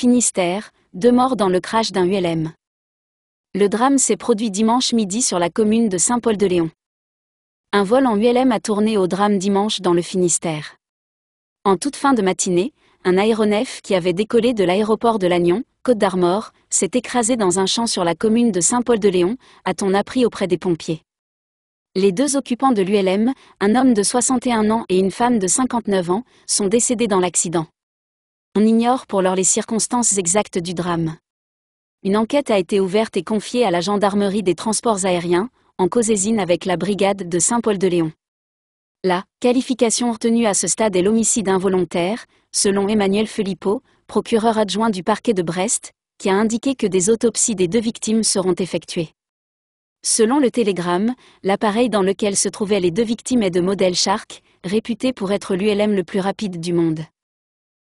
Finistère, deux morts dans le crash d'un ULM. Le drame s'est produit dimanche midi sur la commune de Saint-Paul-de-Léon. Un vol en ULM a tourné au drame dimanche dans le Finistère. En toute fin de matinée, un aéronef qui avait décollé de l'aéroport de Lannion, Côte d'Armor, s'est écrasé dans un champ sur la commune de Saint-Paul-de-Léon, a-t-on appris auprès des pompiers. Les deux occupants de l'ULM, un homme de 61 ans et une femme de 59 ans, sont décédés dans l'accident. On ignore pour l'heure les circonstances exactes du drame. Une enquête a été ouverte et confiée à la gendarmerie des transports aériens, en causésine avec la brigade de Saint-Paul-de-Léon. La qualification retenue à ce stade est l'homicide involontaire, selon Emmanuel Felippo, procureur adjoint du parquet de Brest, qui a indiqué que des autopsies des deux victimes seront effectuées. Selon le télégramme, l'appareil dans lequel se trouvaient les deux victimes est de modèle Shark, réputé pour être l'ULM le plus rapide du monde.